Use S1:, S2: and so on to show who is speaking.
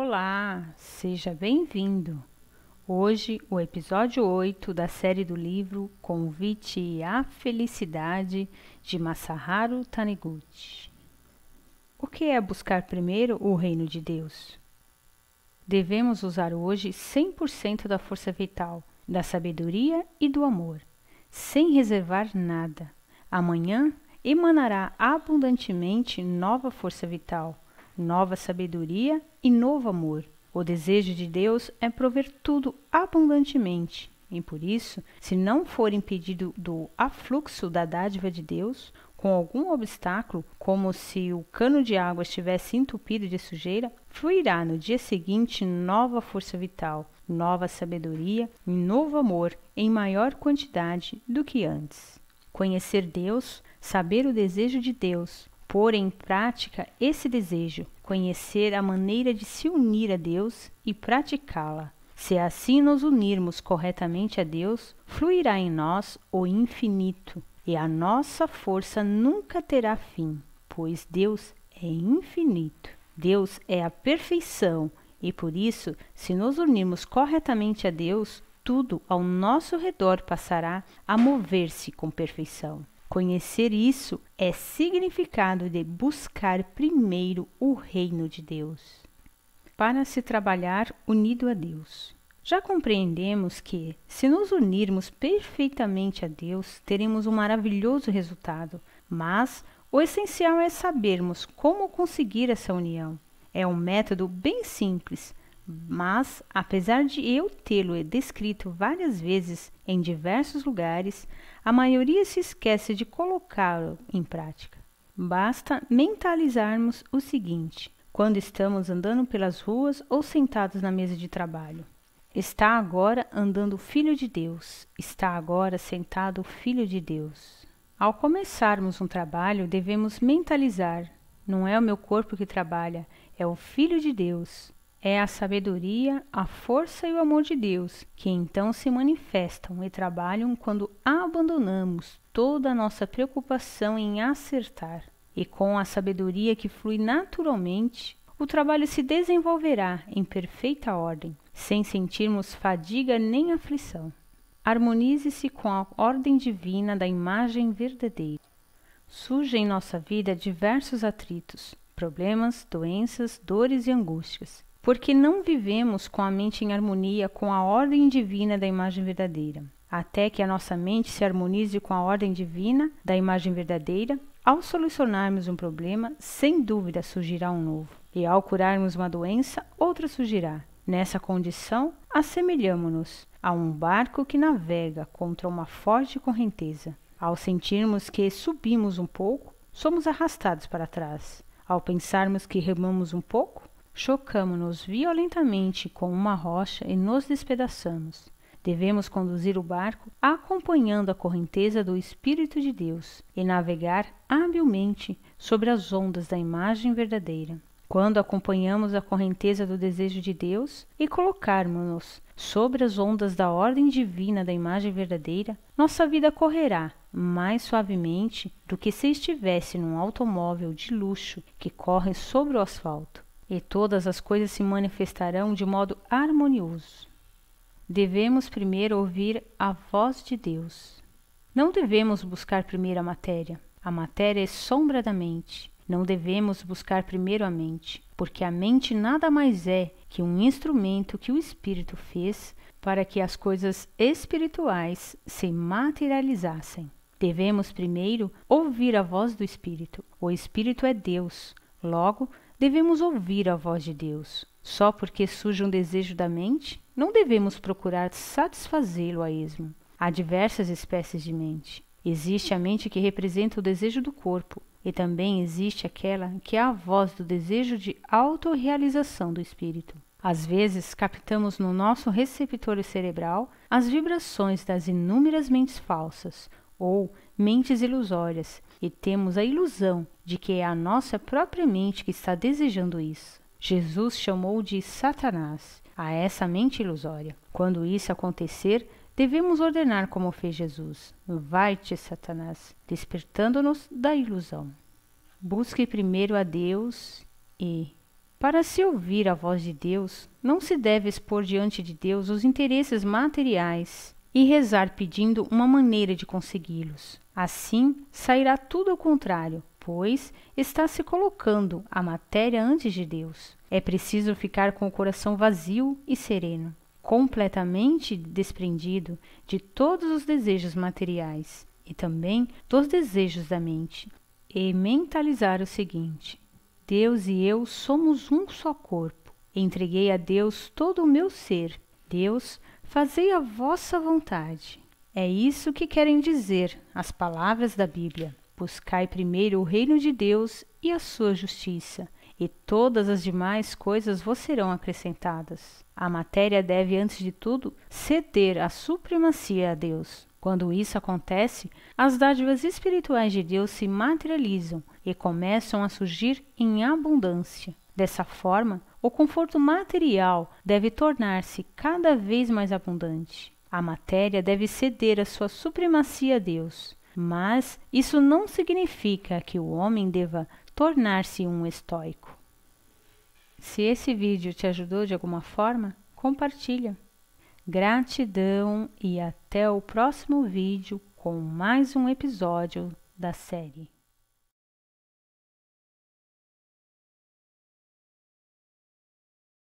S1: Olá, seja bem-vindo. Hoje, o episódio 8 da série do livro Convite à Felicidade de Masaharu Taniguchi. O que é buscar primeiro o reino de Deus? Devemos usar hoje 100% da força vital, da sabedoria e do amor, sem reservar nada. Amanhã emanará abundantemente nova força vital nova sabedoria e novo amor. O desejo de Deus é prover tudo abundantemente, e por isso, se não for impedido do afluxo da dádiva de Deus, com algum obstáculo, como se o cano de água estivesse entupido de sujeira, fluirá no dia seguinte nova força vital, nova sabedoria e novo amor em maior quantidade do que antes. Conhecer Deus, saber o desejo de Deus, pôr em prática esse desejo, conhecer a maneira de se unir a Deus e praticá-la. Se assim nos unirmos corretamente a Deus, fluirá em nós o infinito e a nossa força nunca terá fim, pois Deus é infinito. Deus é a perfeição e por isso, se nos unirmos corretamente a Deus, tudo ao nosso redor passará a mover-se com perfeição. Conhecer isso é significado de buscar primeiro o reino de Deus. Para se trabalhar unido a Deus. Já compreendemos que, se nos unirmos perfeitamente a Deus, teremos um maravilhoso resultado, mas o essencial é sabermos como conseguir essa união. É um método bem simples, mas, apesar de eu tê-lo descrito várias vezes em diversos lugares, a maioria se esquece de colocá-lo em prática. Basta mentalizarmos o seguinte: quando estamos andando pelas ruas ou sentados na mesa de trabalho, está agora andando o Filho de Deus, está agora sentado o Filho de Deus. Ao começarmos um trabalho, devemos mentalizar: não é o meu corpo que trabalha, é o Filho de Deus é a sabedoria, a força e o amor de Deus que então se manifestam e trabalham quando abandonamos toda a nossa preocupação em acertar. E com a sabedoria que flui naturalmente, o trabalho se desenvolverá em perfeita ordem, sem sentirmos fadiga nem aflição. Harmonize-se com a ordem divina da imagem verdadeira. Surgem em nossa vida diversos atritos, problemas, doenças, dores e angústias porque não vivemos com a mente em harmonia com a ordem divina da imagem verdadeira. Até que a nossa mente se harmonize com a ordem divina da imagem verdadeira, ao solucionarmos um problema, sem dúvida surgirá um novo, e ao curarmos uma doença, outra surgirá. Nessa condição, assemelhamos-nos a um barco que navega contra uma forte correnteza. Ao sentirmos que subimos um pouco, somos arrastados para trás. Ao pensarmos que remamos um pouco, Chocamo-nos violentamente com uma rocha e nos despedaçamos. Devemos conduzir o barco acompanhando a correnteza do Espírito de Deus e navegar habilmente sobre as ondas da imagem verdadeira. Quando acompanhamos a correnteza do desejo de Deus e colocarmos-nos sobre as ondas da ordem divina da imagem verdadeira, nossa vida correrá mais suavemente do que se estivesse num automóvel de luxo que corre sobre o asfalto e todas as coisas se manifestarão de modo harmonioso. Devemos primeiro ouvir a voz de Deus. Não devemos buscar primeiro a matéria. A matéria é sombra da mente. Não devemos buscar primeiro a mente, porque a mente nada mais é que um instrumento que o Espírito fez para que as coisas espirituais se materializassem. Devemos primeiro ouvir a voz do Espírito. O Espírito é Deus. Logo, devemos ouvir a voz de Deus. Só porque surge um desejo da mente, não devemos procurar satisfazê-lo a esmo. Há diversas espécies de mente. Existe a mente que representa o desejo do corpo, e também existe aquela que é a voz do desejo de autorrealização do espírito. Às vezes, captamos no nosso receptor cerebral as vibrações das inúmeras mentes falsas ou mentes ilusórias e temos a ilusão de que é a nossa própria mente que está desejando isso. Jesus chamou de Satanás a essa mente ilusória. Quando isso acontecer, devemos ordenar como fez Jesus: Vai-te, Satanás, despertando-nos da ilusão. Busque primeiro a Deus e, para se ouvir a voz de Deus, não se deve expor diante de Deus os interesses materiais e rezar pedindo uma maneira de consegui-los. Assim sairá tudo ao contrário, pois está se colocando a matéria antes de Deus. É preciso ficar com o coração vazio e sereno, completamente desprendido de todos os desejos materiais e também dos desejos da mente, e mentalizar o seguinte: Deus e eu somos um só corpo. Entreguei a Deus todo o meu ser. Deus Fazei a vossa vontade. É isso que querem dizer as palavras da Bíblia. Buscai primeiro o reino de Deus e a sua justiça, e todas as demais coisas vos serão acrescentadas. A matéria deve, antes de tudo, ceder a supremacia a Deus. Quando isso acontece, as dádivas espirituais de Deus se materializam e começam a surgir em abundância. Dessa forma, o conforto material deve tornar-se cada vez mais abundante. A matéria deve ceder a sua supremacia a Deus, mas isso não significa que o homem deva tornar-se um estoico. Se esse vídeo te ajudou de alguma forma, compartilha. Gratidão e até o próximo vídeo com mais um episódio da série.